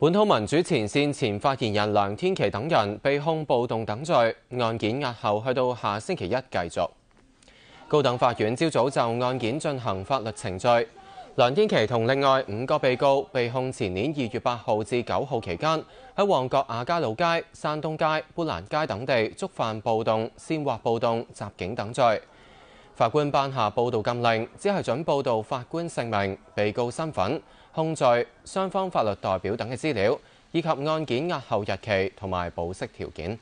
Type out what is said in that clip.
本土民主前線前發言人梁天琪等人被控暴動等罪，案件押後去到下星期一繼續。高等法院朝早就案件進行法律程序。梁天琪同另外五個被告被控前年二月八號至九號期間喺旺角亞加老街、山東街、砵蘭街等地觸犯暴動、煽惑暴動、袭警等罪。法官颁下報道禁令，只係准報道法官姓名、被告身份。控罪、雙方法律代表等嘅資料，以及案件押後日期同埋保釋條件。